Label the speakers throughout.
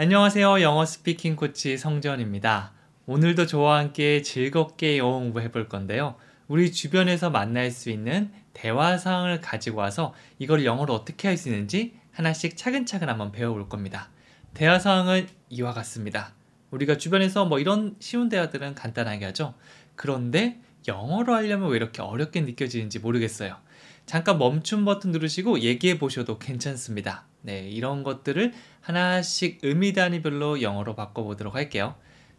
Speaker 1: 안녕하세요. 영어 스피킹 코치 성전입니다. 오늘도 저와 함께 즐겁게 영어 공부해 볼 건데요. 우리 주변에서 만날 수 있는 대화 상을 가지고 와서 이걸 영어로 어떻게 할 수 있는지 하나씩 차근차근 한번 배워 볼 겁니다. 대화 상황은 이와 같습니다. 우리가 주변에서 뭐 이런 쉬운 대화들은 간단하게 하죠. 그런데 영어로 하려면 왜 이렇게 어렵게 느껴지는지 모르겠어요. 잠깐 멈춤 버튼 누르시고 얘기해 보셔도 괜찮습니다. 네, 이런 것들을 하나씩 의미 단위별로 영어로 바꿔보도록 할게요.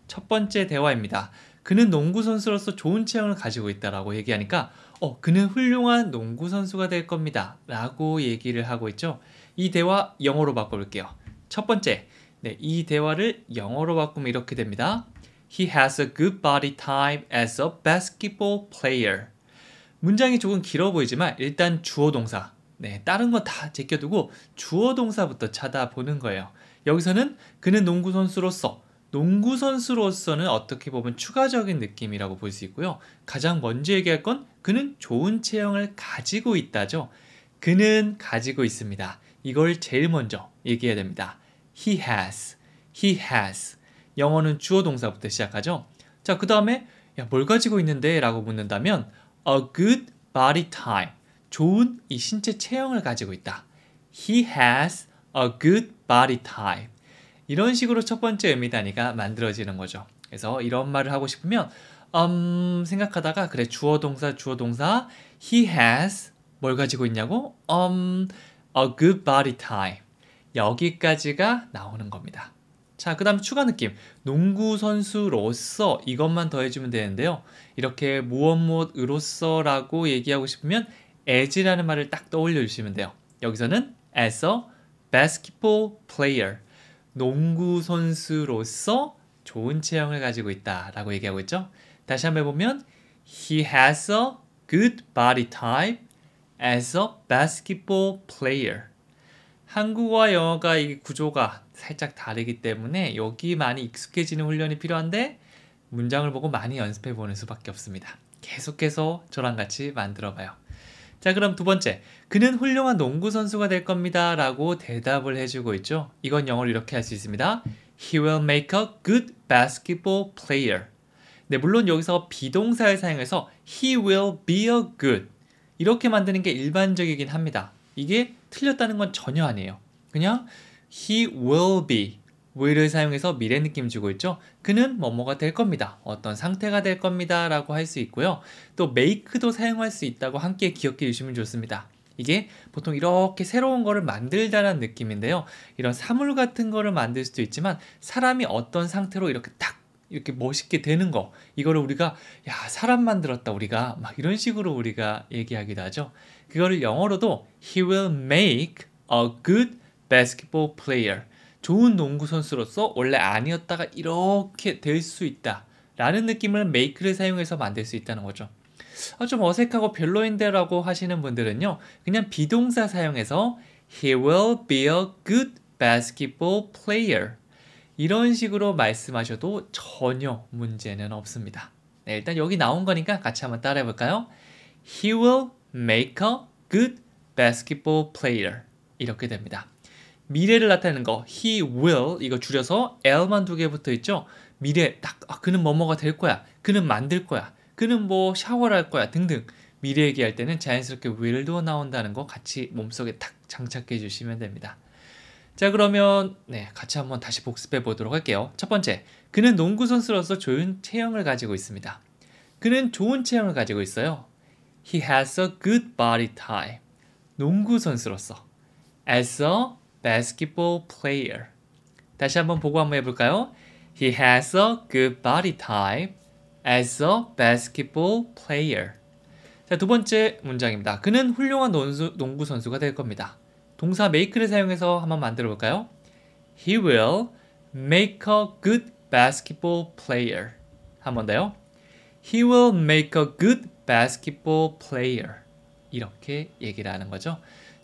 Speaker 1: 첫 번째 대화입니다. 그는 농구 선수로서 좋은 체형을 가지고 있다라고 얘기하니까 어, 그는 훌륭한 농구 선수가 될 겁니다라고 얘기를 하고 있죠. 이 대화 영어로 바꿔볼게요. 첫 번째, 네, 이 대화를 영어로 바꾸면 이렇게 됩니다. He has a good body type as a basketball player. 문장이 조금 길어 보이지만 일단 주어 동사 네, 다른 건다 제껴두고 주어 동사부터 찾아보는 거예요. 여기서는 그는 농구 선수로서 농구 선수로서는 어떻게 보면 추가적인 느낌이라고 볼 수 있고요. 가장 먼저 얘기할 건 그는 좋은 체형을 가지고 있다죠. 그는 가지고 있습니다. 이걸 제일 먼저 얘기해야 됩니다. He has. He has. 영어는 주어 동사부터 시작하죠. 자, 그 다음에 뭘 가지고 있는데? 라고 묻는다면 a good body type. 좋은 이 신체 체형을 가지고 있다. He has a good body type. 이런 식으로 첫 번째 의미 단위가 만들어지는 거죠. 그래서 이런 말을 하고 싶으면 음, 생각하다가 그래 주어 동사 주어 동사 he has 뭘 가지고 있냐고 um a good body type. 여기까지가 나오는 겁니다. 자, 그 다음 추가 느낌. 농구 선수로서 이것만 더해주면 되는데요. 이렇게 무엇 무엇으로서라고 얘기하고 싶으면 as라는 말을 딱 떠올려 주시면 돼요. 여기서는 as a basketball player, 농구 선수로서 좋은 체형을 가지고 있다라고 얘기하고 있죠. 다시 한 번 보면 he has a good body type as a basketball player. 한국어와 영어가 이 구조가 살짝 다르기 때문에 여기 많이 익숙해지는 훈련이 필요한데 문장을 보고 많이 연습해 보는 수밖에 없습니다. 계속해서 저랑 같이 만들어 봐요. 자, 그럼 두 번째. 그는 훌륭한 농구 선수가 될 겁니다. 라고 대답을 해주고 있죠. 이건 영어로 이렇게 할 수 있습니다. He will make a good basketball player. 네, 물론 여기서 비동사를 사용해서 he will be a good. 이렇게 만드는 게 일반적이긴 합니다. 이게 틀렸다는 건 전혀 아니에요. 그냥 he will be will을 사용해서 미래 느낌 주고 있죠. 그는 뭐뭐가 될 겁니다. 어떤 상태가 될 겁니다. 라고 할 수 있고요. 또 make도 사용할 수 있다고 함께 기억해 주시면 좋습니다. 이게 보통 이렇게 새로운 거를 만들다라는 느낌인데요. 이런 사물 같은 거를 만들 수도 있지만 사람이 어떤 상태로 이렇게 딱 이렇게 멋있게 되는 거 이거를 우리가 야 사람 만들었다 우리가 막 이런 식으로 우리가 얘기하기도 하죠. 그거를 영어로도 he will make a good basketball player 좋은 농구 선수로서 원래 아니었다가 이렇게 될 수 있다라는 느낌을 메이크를 사용해서 만들 수 있다는 거죠. 아, 좀 어색하고 별로인데라고 하시는 분들은요, 그냥 비동사 사용해서 He will be a good basketball player. 이런 식으로 말씀하셔도 전혀 문제는 없습니다. 네, 일단 여기 나온 거니까 같이 한번 따라해 볼까요? He will make a good basketball player. 이렇게 됩니다. 미래를 나타내는 거 he will 이거 줄여서 l만 두 개 붙어 있죠. 미래 딱 아, 그는 뭐뭐가 될 거야. 그는 만들 거야. 그는 뭐 샤워를 할 거야 등등. 미래 얘기할 때는 자연스럽게 will도 나온다는 거 같이 몸속에 딱 장착해 주시면 됩니다. 자 그러면 네 같이 한번 다시 복습해 보도록 할게요. 첫 번째, 그는 농구 선수로서 좋은 체형을 가지고 있습니다. 그는 좋은 체형을 가지고 있어요. He has a good body type. 농구 선수로서 as a basketball player. 다시 한번 보고 한번 해볼까요? He has a good body type as a basketball player. 자, 두 번째 문장입니다. 그는 훌륭한 농수, 농구 선수가 될 겁니다. 동사 make를 사용해서 한번 만들어 볼까요? He will make a good basketball player. 한번 더요. He will make a good basketball player. 이렇게 얘기를 하는 거죠.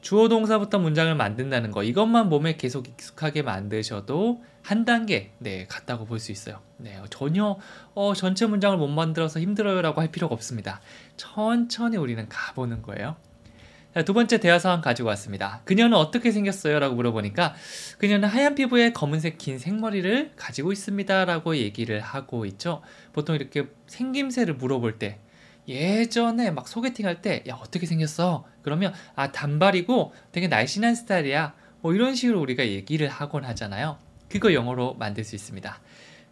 Speaker 1: 주어 동사부터 문장을 만든다는 거 이것만 몸에 계속 익숙하게 만드셔도 한 단계 네 갔다고 볼 수 있어요 네 전혀 어, 전체 문장을 못 만들어서 힘들어요 라고 할 필요가 없습니다 천천히 우리는 가보는 거예요 자, 두 번째 대화 상황 가지고 왔습니다 그녀는 어떻게 생겼어요 라고 물어보니까 그녀는 하얀 피부에 검은색 긴 생머리를 가지고 있습니다 라고 얘기를 하고 있죠 보통 이렇게 생김새를 물어볼 때 예전에 막 소개팅 할때 야 어떻게 생겼어? 그러면 아 단발이고 되게 날씬한 스타일이야. 뭐 이런 식으로 우리가 얘기를 하곤 하잖아요. 그거 영어로 만들 수 있습니다.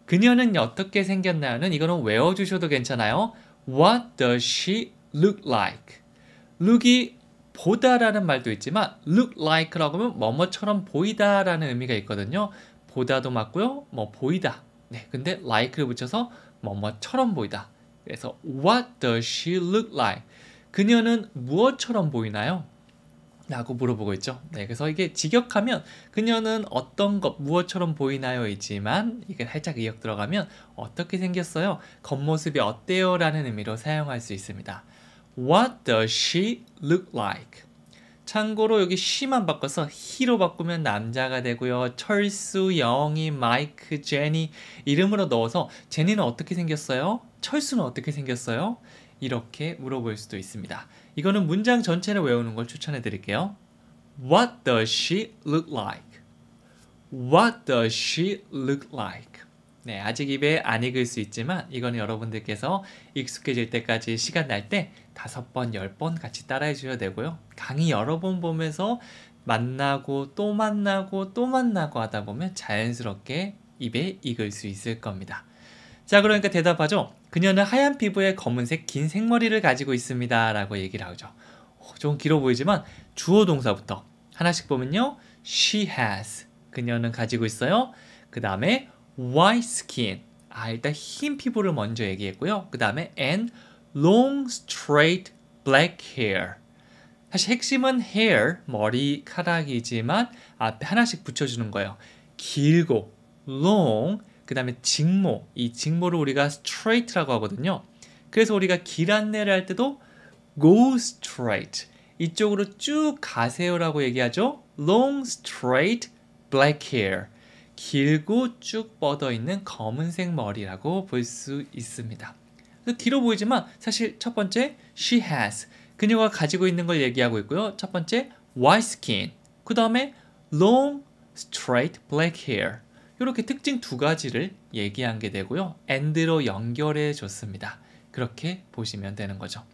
Speaker 1: 그녀는 어떻게 생겼나요는 이거는 외워주셔도 괜찮아요. What does she look like? look이 보다라는 말도 있지만 look like라고 하면 뭐뭐처럼 보이다라는 의미가 있거든요. 보다도 맞고요. 뭐 보이다. 네, 근데 like를 붙여서 뭐뭐처럼 보이다. 그래서 What does she look like? 그녀는 무엇처럼 보이나요? 라고 물어보고 있죠. 네, 그래서 이게 직역하면 그녀는 어떤 것 무엇처럼 보이나요이지만 이게 살짝 의역 들어가면 어떻게 생겼어요? 겉모습이 어때요? 라는 의미로 사용할 수 있습니다. What does she look like? 참고로 여기 시만 바꿔서 히로 바꾸면 남자가 되고요. 철수, 영희, 마이크, 제니 이름으로 넣어서 제니는 어떻게 생겼어요? 철수는 어떻게 생겼어요? 이렇게 물어볼 수도 있습니다. 이거는 문장 전체를 외우는 걸 추천해 드릴게요. What does she look like? What does she look like? 네, 아직 입에 안 익을 수 있지만 이거는 여러분들께서 익숙해질 때까지 시간 날때 다섯 번, 열 번 같이 따라해 주셔야 되고요. 강의 여러 번 보면서 만나고 또 만나고 또 만나고 하다 보면 자연스럽게 입에 익을 수 있을 겁니다. 자, 그러니까 대답하죠. 그녀는 하얀 피부에 검은색 긴 생머리를 가지고 있습니다. 라고 얘기를 하죠. 어, 좀 길어 보이지만 주어 동사부터 하나씩 보면요. She has. 그녀는 가지고 있어요. 그 다음에 white skin. 아, 일단 흰 피부를 먼저 얘기했고요. 그 다음에 and long straight black hair. 사실 핵심은 hair 머리카락이지만 앞에 하나씩 붙여주는 거예요. 길고 long 그 다음에 직모 이 직모를 우리가 straight라고 하거든요. 그래서 우리가 길 안내를 할 때도 go straight 이쪽으로 쭉 가세요라고 얘기하죠. long straight black hair 길고 쭉 뻗어 있는 검은색 머리라고 볼 수 있습니다. 길어 보이지만 사실 첫 번째 she has 그녀가 가지고 있는 걸 얘기하고 있고요. 첫 번째 white skin 그 다음에 long straight black hair 이렇게 특징 두 가지를 얘기한 게 되고요. and로 연결해 줬습니다. 그렇게 보시면 되는 거죠.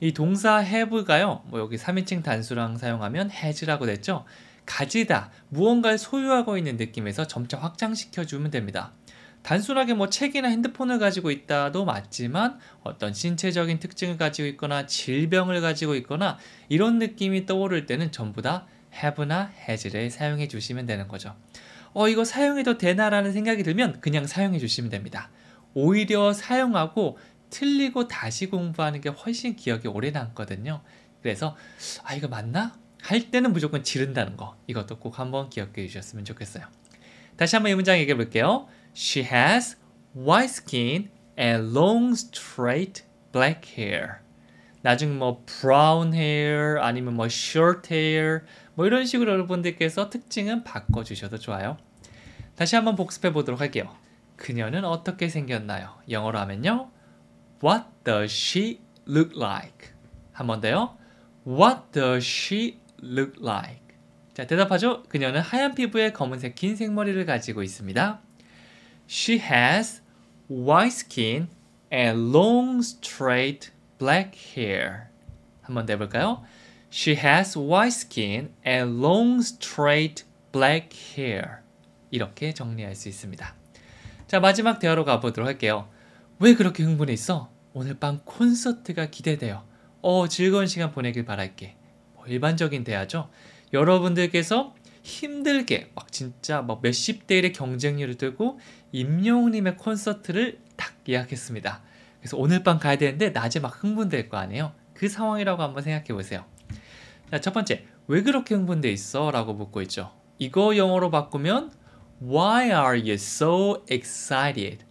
Speaker 1: 이 동사 have가요. 뭐 여기 3인칭 단수랑 사용하면 has라고 됐죠. 가지다, 무언가를 소유하고 있는 느낌에서 점차 확장시켜 주면 됩니다. 단순하게 뭐 책이나 핸드폰을 가지고 있다도 맞지만 어떤 신체적인 특징을 가지고 있거나 질병을 가지고 있거나 이런 느낌이 떠오를 때는 전부 다 have나 has를 사용해 주시면 되는 거죠. 어, 이거 사용해도 되나라는 생각이 들면 그냥 사용해 주시면 됩니다. 오히려 사용하고 틀리고 다시 공부하는 게 훨씬 기억이 오래 남거든요. 그래서 아 이거 맞나? 할 때는 무조건 지른다는 거 이것도 꼭 한번 기억해 주셨으면 좋겠어요. 다시 한번 이 문장 얘기해 볼게요. She has white skin and long straight black hair. 나중에 뭐 brown hair 아니면 뭐 short hair 뭐 이런 식으로 여러분들께서 특징은 바꿔주셔도 좋아요. 다시 한번 복습해 보도록 할게요. 그녀는 어떻게 생겼나요? 영어로 하면요. What does she look like? 한번 더요. What does she look like? 자, 대답하죠. 그녀는 하얀 피부에 검은색 긴 생머리를 가지고 있습니다. She has white skin and long straight black hair. 한번 해볼까요 She has white skin and long straight black hair. 이렇게 정리할 수 있습니다. 자, 마지막 대화로 가보도록 할게요. 왜 그렇게 흥분해 있어? 오늘 밤 콘서트가 기대돼요. 어, 즐거운 시간 보내길 바랄게. 뭐 일반적인 대화죠. 여러분들께서 힘들게 막 진짜 막 몇십 대 일의 경쟁률을 들고 임영웅님의 콘서트를 딱 예약했습니다. 그래서 오늘 밤 가야 되는데 낮에 막 흥분될 거 아니에요? 그 상황이라고 한번 생각해 보세요. 자, 첫 번째, 왜 그렇게 흥분돼 있어? 라고 묻고 있죠. 이거 영어로 바꾸면 Why are you so excited?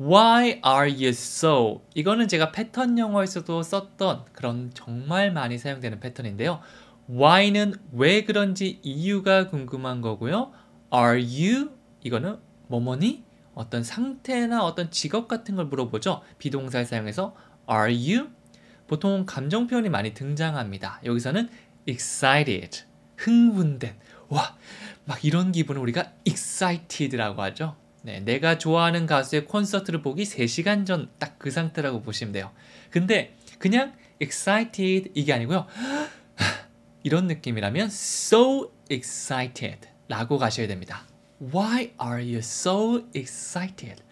Speaker 1: Why are you so? 이거는 제가 패턴 영어에서도 썼던 그런 정말 많이 사용되는 패턴인데요. Why는 왜 그런지 이유가 궁금한 거고요. Are you? 이거는 뭐뭐니? 어떤 상태나 어떤 직업 같은 걸 물어보죠. 비동사를 사용해서 are you? 보통 감정 표현이 많이 등장합니다. 여기서는 excited, 흥분된, 와, 막 이런 기분을 우리가 excited라고 하죠. 네, 내가 좋아하는 가수의 콘서트를 보기 3시간 전 딱 그 상태라고 보시면 돼요. 근데 그냥 excited 이게 아니고요. 아, 이런 느낌이라면 so excited 라고 가셔야 됩니다. Why are you so excited?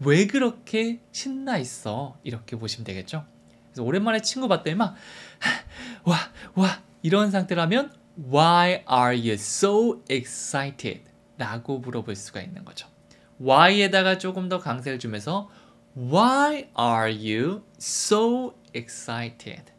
Speaker 1: 왜 그렇게 신나 있어? 이렇게 보시면 되겠죠. 그래서 오랜만에 친구 봤더니 막 와, 와 이런 상태라면 Why are you so excited? 라고 물어볼 수가 있는 거죠. Why에다가 조금 더 강세를 주면서 Why are you so excited?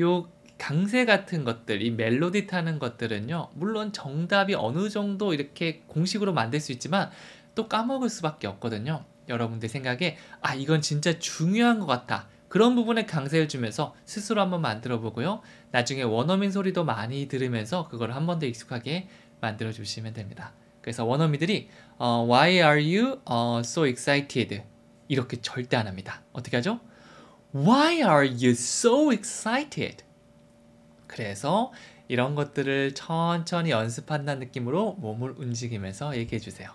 Speaker 1: 요 강세 같은 것들, 이 멜로디 타는 것들은요, 물론 정답이 어느 정도 이렇게 공식으로 만들 수 있지만 또 까먹을 수밖에 없거든요. 여러분들 생각에, 아, 이건 진짜 중요한 것 같아. 그런 부분에 강세를 주면서 스스로 한번 만들어 보고요. 나중에 원어민 소리도 많이 들으면서 그걸 한 번 더 익숙하게 만들어 주시면 됩니다. 그래서 원어민들이 어, Why are you 어, so excited? 이렇게 절대 안 합니다. 어떻게 하죠? Why are you so excited? 그래서 이런 것들을 천천히 연습한다는 느낌으로 몸을 움직이면서 얘기해 주세요.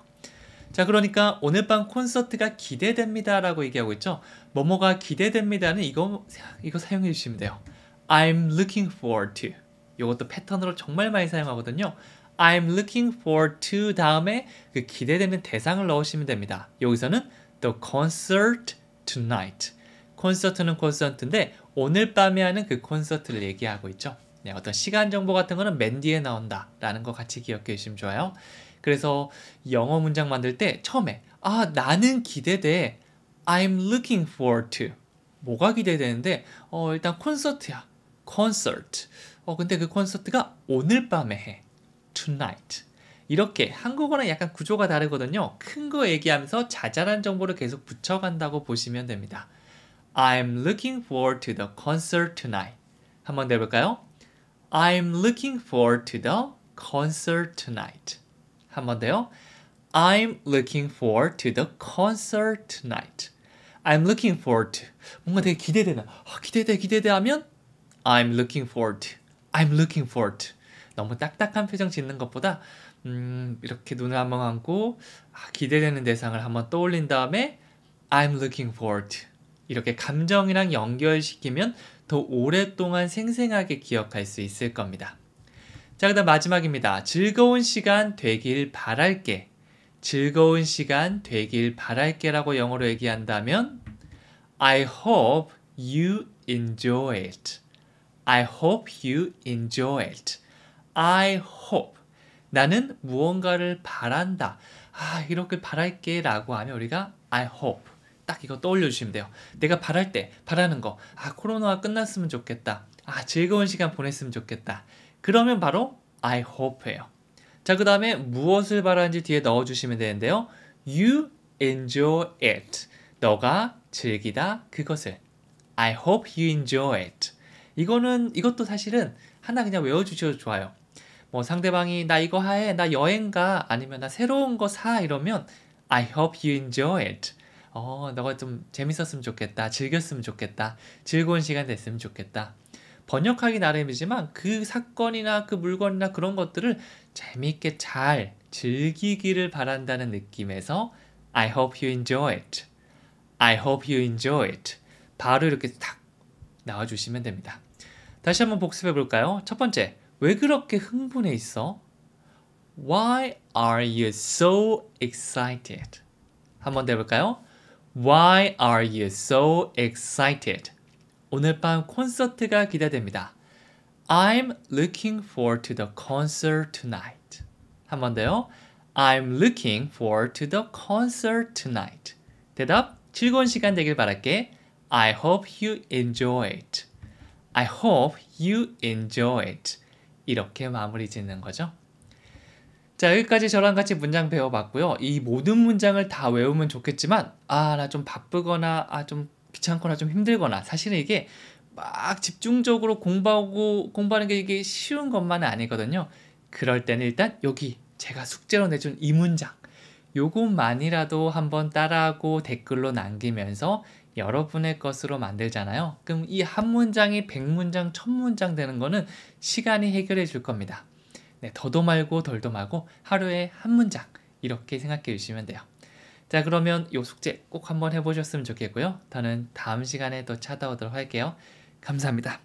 Speaker 1: 자, 그러니까 오늘 밤 콘서트가 기대됩니다라고 얘기하고 있죠. 뭐뭐가 기대됩니다는 이거 이거 사용해 주시면 돼요. I'm looking forward to. 이것도 패턴으로 정말 많이 사용하거든요. I'm looking forward to 다음에 그 기대되는 대상을 넣으시면 됩니다. 여기서는 the concert tonight. 콘서트는 콘서트인데 오늘 밤에 하는 그 콘서트를 얘기하고 있죠. 네, 어떤 시간 정보 같은 거는 맨 뒤에 나온다라는 거 같이 기억해 주시면 좋아요. 그래서 영어 문장 만들 때 처음에 아 나는 기대돼 I'm looking forward to 뭐가 기대되는데 어 일단 콘서트야 콘서트 어 근데 그 콘서트가 오늘 밤에 해 tonight 이렇게 한국어랑 약간 구조가 다르거든요 큰 거 얘기하면서 자잘한 정보를 계속 붙여간다고 보시면 됩니다 I'm looking forward to the concert tonight 한번 해볼까요? I'm looking forward to the concert tonight. 한번 더요. I'm looking forward to the concert tonight. I'm looking forward to. 뭔가 되게 기대되나. 아, 기대돼, 기대돼 하면 I'm looking forward to. I'm looking forward to. 너무 딱딱한 표정 짓는 것보다 음, 이렇게 눈을 한번 감고 아, 기대되는 대상을 한번 떠올린 다음에 I'm looking forward to. 이렇게 감정이랑 연결시키면 더 오랫동안 생생하게 기억할 수 있을 겁니다. 자, 그다음 마지막입니다. 즐거운 시간 되길 바랄게. 즐거운 시간 되길 바랄게라고 영어로 얘기한다면 I hope you enjoy it. I hope you enjoy it. I hope 나는 무언가를 바란다. 아, 이렇게 바랄게라고 하면 우리가 I hope 딱 이거 떠올려 주시면 돼요. 내가 바랄 때 바라는 거. 아, 코로나가 끝났으면 좋겠다. 아, 즐거운 시간 보냈으면 좋겠다. 그러면 바로 I hope예요. 자, 그다음에 무엇을 바라는지 뒤에 넣어 주시면 되는데요. You enjoy it. 너가 즐기다 그것을. I hope you enjoy it. 이거는 이것도 사실은 하나 그냥 외워 주셔도 좋아요. 뭐 상대방이 나 이거 하 해. 나 여행 가 아니면 나 새로운 거 사 이러면 I hope you enjoy it. 어, 너가 좀 재밌었으면 좋겠다. 즐겼으면 좋겠다. 즐거운 시간 됐으면 좋겠다. 번역하기 나름이지만 그 사건이나 그 물건이나 그런 것들을 재밌게잘 즐기기를 바란다는 느낌에서 I hope you enjoy it. I hope you enjoy it. 바로 이렇게 탁 나와주시면 됩니다. 다시 한번 복습해 볼까요? 첫 번째, 왜 그렇게 흥분해 있어? Why are you so excited? 한번 해볼까요? Why are you so excited? 오늘 밤 콘서트가 기대됩니다. I'm looking forward to the concert tonight. 한번 더요. I'm looking forward to the concert tonight. 대답 즐거운 시간 되길 바랄게. I hope you enjoy it. I hope you enjoy it. 이렇게 마무리 짓는 거죠. 자, 여기까지 저랑 같이 문장 배워봤고요. 이 모든 문장을 다 외우면 좋겠지만, 아, 나 좀 바쁘거나, 아, 좀 귀찮거나, 좀 힘들거나, 사실은 이게 막 집중적으로 공부하고, 공부하는 게 이게 쉬운 것만은 아니거든요. 그럴 땐 일단 여기 제가 숙제로 내준 이 문장, 요것만이라도 한번 따라하고 댓글로 남기면서 여러분의 것으로 만들잖아요. 그럼 이 한 문장이 백문장 천문장 되는 거는 시간이 해결해 줄 겁니다. 네, 더도 말고 덜도 말고 하루에 한 문장 이렇게 생각해 주시면 돼요. 자 그러면 이 숙제 꼭 한번 해보셨으면 좋겠고요. 저는 다음 시간에 또 찾아오도록 할게요. 감사합니다.